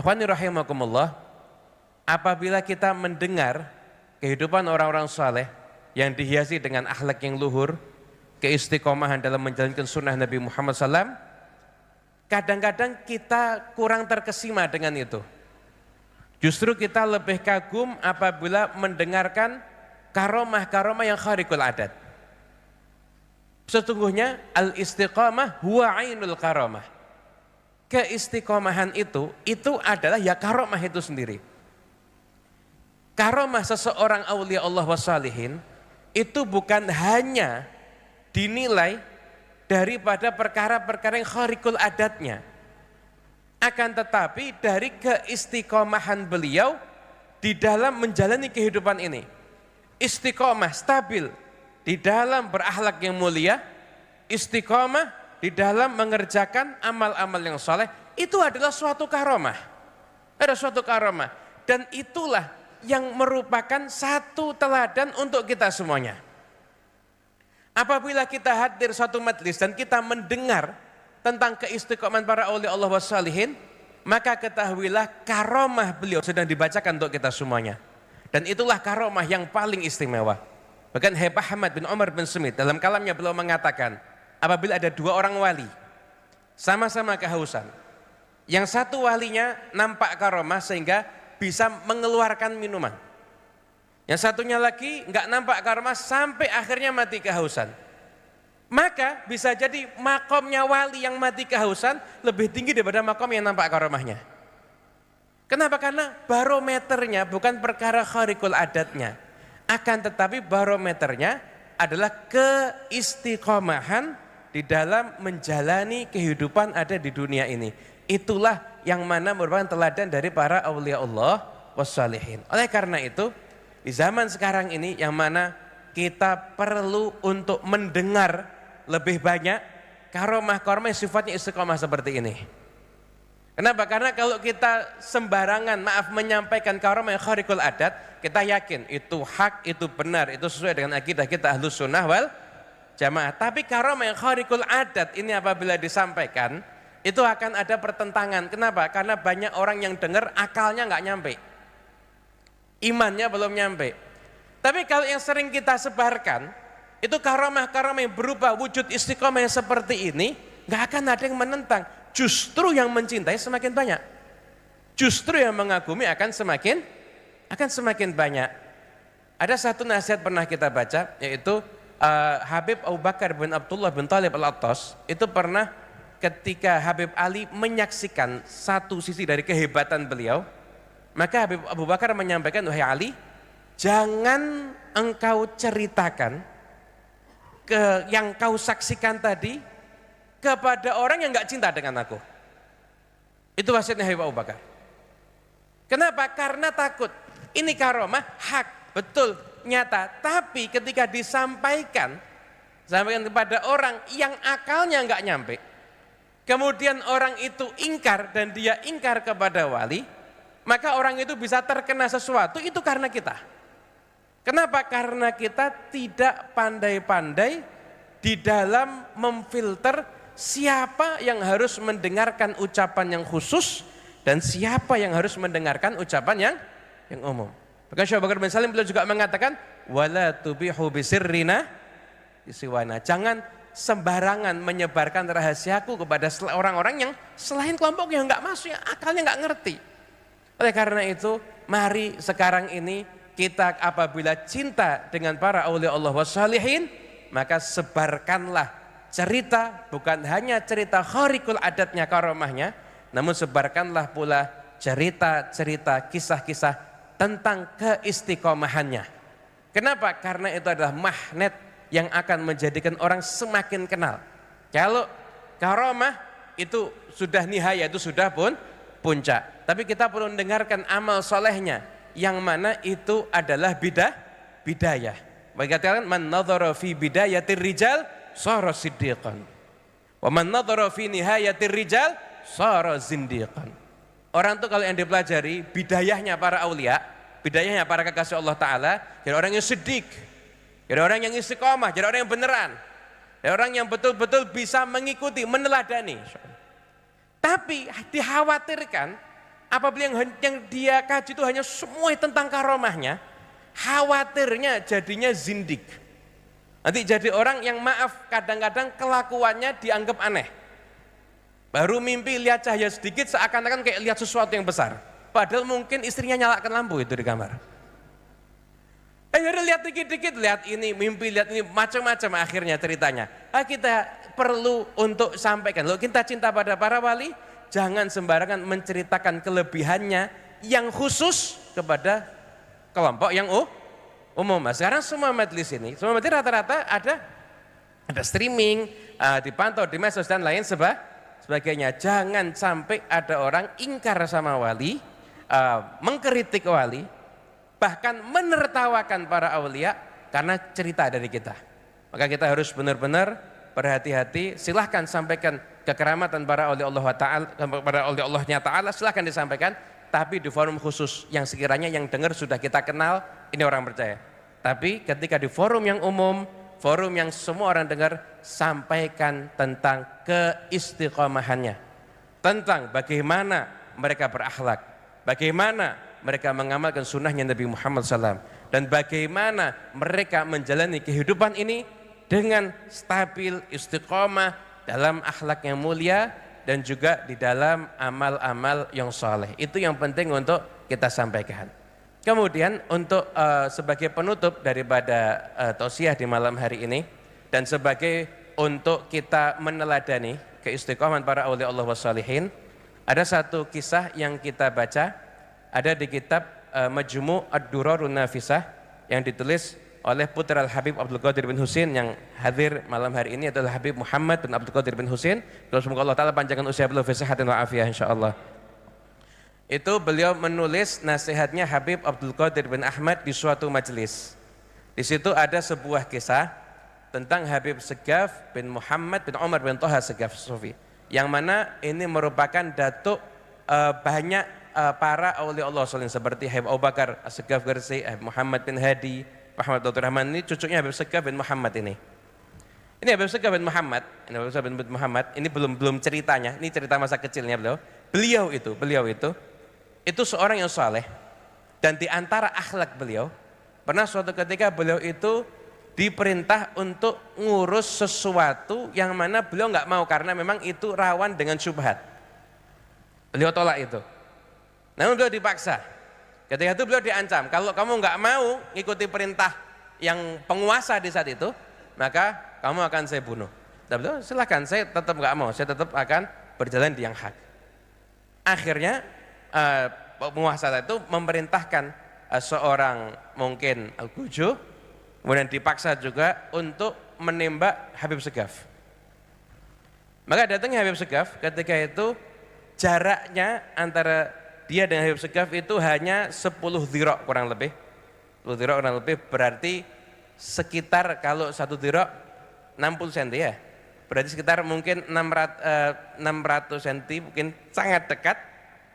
Ikhwani rahimakumullah, apabila kita mendengar kehidupan orang-orang saleh yang dihiasi dengan akhlak yang luhur, keistiqomahan dalam menjalankan sunnah Nabi Muhammad SAW, kadang-kadang kita kurang terkesima dengan itu. Justru kita lebih kagum apabila mendengarkan karomah-karomah yang kharikul adat. Sesungguhnya al-istiqamah huwa ainul karomah keistiqomahan itu, itu adalah ya karomah itu sendiri. Karomah seseorang awliya Allah wasalihin itu bukan hanya dinilai daripada perkara-perkara yang kharikul adatnya. Akan tetapi dari keistiqomahan beliau di dalam menjalani kehidupan ini. Istiqomah stabil di dalam berahlak yang mulia, istiqomah di dalam mengerjakan amal-amal yang soleh itu adalah suatu karomah. Ada suatu karomah. Dan itulah yang merupakan satu teladan untuk kita semuanya. Apabila kita hadir suatu majelis dan kita mendengar tentang keistiqoman para oleh Allah wasalihin, maka ketahuilah karomah beliau sedang dibacakan untuk kita semuanya. Dan itulah karomah yang paling istimewa. Bahkan Hebah Ahmad bin Omar bin Sumit dalam kalamnya beliau mengatakan, apabila ada dua orang wali, sama-sama kehausan. Yang satu walinya nampak karomah sehingga bisa mengeluarkan minuman. Yang satunya lagi nggak nampak karomah sampai akhirnya mati kehausan. Maka bisa jadi makomnya wali yang mati kehausan lebih tinggi daripada makom yang nampak karomahnya. Kenapa? Karena barometernya bukan perkara kharikul adatnya. Akan tetapi barometernya adalah keistiqomahan di dalam menjalani kehidupan ada di dunia ini. Itulah yang mana merupakan teladan dari para awliya Allah wassalihin. Oleh karena itu, di zaman sekarang ini yang mana kita perlu untuk mendengar lebih banyak karomah-karomah sifatnya istiqomah seperti ini. Kenapa? Karena kalau kita sembarangan maaf menyampaikan karomah yang kharikul adat, kita yakin itu hak, itu benar, itu sesuai dengan akidah kita ahlus sunnah wal jamaah. Tapi karomah yang kharikul adat ini apabila disampaikan, itu akan ada pertentangan. Kenapa? Karena banyak orang yang dengar akalnya nggak nyampe. Imannya belum nyampe. Tapi kalau yang sering kita sebarkan, itu karomah karomah yang berubah wujud istiqomah yang seperti ini, nggak akan ada yang menentang. Justru yang mencintai semakin banyak. Justru yang mengagumi akan semakin akan semakin banyak. Ada satu nasihat pernah kita baca, yaitu uh, Habib Abu Bakar bin Abdullah bin Talib al-Attas itu pernah ketika Habib Ali menyaksikan satu sisi dari kehebatan beliau maka Habib Abu Bakar menyampaikan wahai Ali jangan engkau ceritakan ke yang kau saksikan tadi kepada orang yang nggak cinta dengan aku itu wasiatnya Habib Abu Bakar kenapa karena takut ini karomah hak betul nyata. Tapi ketika disampaikan, sampaikan kepada orang yang akalnya nggak nyampe, kemudian orang itu ingkar dan dia ingkar kepada wali, maka orang itu bisa terkena sesuatu itu karena kita. Kenapa? Karena kita tidak pandai-pandai di dalam memfilter siapa yang harus mendengarkan ucapan yang khusus dan siapa yang harus mendengarkan ucapan yang yang umum. Bahkan Syekh Bakar bin Salim beliau juga mengatakan wala tubihu bisirrina isiwana. Jangan sembarangan menyebarkan rahasiaku kepada orang-orang yang selain kelompok yang enggak masuk, yang akalnya enggak ngerti. Oleh karena itu, mari sekarang ini kita apabila cinta dengan para aulia Allah salihin, maka sebarkanlah cerita bukan hanya cerita kharikul adatnya karomahnya, namun sebarkanlah pula cerita-cerita kisah-kisah tentang keistiqomahannya. Kenapa? Karena itu adalah magnet yang akan menjadikan orang semakin kenal. Kalau karomah itu sudah nihaya, itu sudah pun puncak. Tapi kita perlu mendengarkan amal solehnya, yang mana itu adalah bidah, bidayah. Bagaimana man nadhara fi bidayatir rijal sara siddiqan. Wa man nadhara fi nihayatir rijal sara zindiqan. Orang tuh kalau yang dipelajari bidayahnya para aulia, bidayahnya para kekasih Allah Ta'ala, jadi orang yang sedik, jadi orang yang istiqomah, jadi orang yang beneran. Jadi orang yang betul-betul bisa mengikuti, meneladani. Tapi dikhawatirkan apabila yang, yang dia kaji itu hanya semua tentang karomahnya, khawatirnya jadinya zindik. Nanti jadi orang yang maaf kadang-kadang kelakuannya dianggap aneh Baru mimpi lihat cahaya sedikit seakan-akan kayak lihat sesuatu yang besar. Padahal mungkin istrinya nyalakan lampu itu di kamar. Eh udah lihat dikit-dikit, lihat ini, mimpi, lihat ini, macam-macam akhirnya ceritanya. Ah kita perlu untuk sampaikan. Loh kita cinta pada para wali, jangan sembarangan menceritakan kelebihannya yang khusus kepada kelompok yang oh, umum. Nah, sekarang semua majelis ini, semua majelis rata-rata ada ada streaming, uh, ah, dipantau di medsos dan lain sebagainya sebagainya. Jangan sampai ada orang ingkar sama wali, uh, mengkritik wali, bahkan menertawakan para aulia karena cerita dari kita. Maka kita harus benar-benar berhati-hati. Silahkan sampaikan kekeramatan para oleh Allah Taala, para oleh Allahnya Taala. Silahkan disampaikan, tapi di forum khusus yang sekiranya yang dengar sudah kita kenal, ini orang percaya. Tapi ketika di forum yang umum, forum yang semua orang dengar sampaikan tentang keistiqomahannya tentang bagaimana mereka berakhlak bagaimana mereka mengamalkan sunnahnya Nabi Muhammad SAW dan bagaimana mereka menjalani kehidupan ini dengan stabil istiqomah dalam akhlak yang mulia dan juga di dalam amal-amal yang soleh itu yang penting untuk kita sampaikan Kemudian untuk uh, sebagai penutup daripada uh, tausiah di malam hari ini dan sebagai untuk kita meneladani keistiqomahan para awliya Allah wassalihin, ada satu kisah yang kita baca ada di kitab uh, Majmu' Ad-Durarun Nafisah yang ditulis oleh putra Al-Habib Abdul Qadir bin Husin yang hadir malam hari ini adalah Habib Muhammad bin Abdul Qadir bin Husin. Semoga Allah Ta'ala panjangkan usia beliau fi wa afiyah insyaAllah itu beliau menulis nasihatnya Habib Abdul Qadir bin Ahmad di suatu majelis. Di situ ada sebuah kisah tentang Habib Segaf bin Muhammad bin Omar bin Toha Segaf Sufi. Yang mana ini merupakan datuk uh, banyak uh, para awli Allah SWT seperti Habib Abu Bakar Segaf Gersi, Habib Muhammad bin Hadi, Muhammad Dr. Rahman ini cucunya Habib Segaf bin Muhammad ini. Ini Habib Segaf bin Muhammad, ini Habib Segaf bin Muhammad, ini belum belum ceritanya, ini cerita masa kecilnya beliau. Beliau itu, beliau itu itu seorang yang saleh dan di antara akhlak beliau pernah suatu ketika beliau itu diperintah untuk ngurus sesuatu yang mana beliau nggak mau karena memang itu rawan dengan syubhat. Beliau tolak itu. Namun beliau dipaksa. Ketika itu beliau diancam, kalau kamu nggak mau ngikuti perintah yang penguasa di saat itu, maka kamu akan saya bunuh. Dan beliau silahkan, saya tetap nggak mau, saya tetap akan berjalan di yang hak. Akhirnya uh, itu memerintahkan uh, seorang mungkin Al-Kuju kemudian dipaksa juga untuk menembak Habib Segaf. Maka datangnya Habib Segaf ketika itu jaraknya antara dia dengan Habib Segaf itu hanya 10 dirok kurang lebih. 10 dirok kurang lebih berarti sekitar kalau satu dirok 60 cm ya. Berarti sekitar mungkin 600, eh, 600 cm mungkin sangat dekat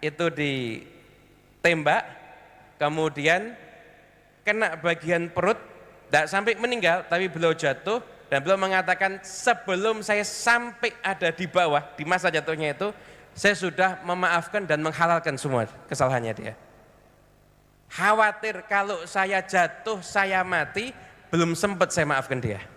itu ditembak, kemudian kena bagian perut, tidak sampai meninggal, tapi beliau jatuh, dan beliau mengatakan sebelum saya sampai ada di bawah, di masa jatuhnya itu, saya sudah memaafkan dan menghalalkan semua kesalahannya dia. Khawatir kalau saya jatuh, saya mati, belum sempat saya maafkan dia.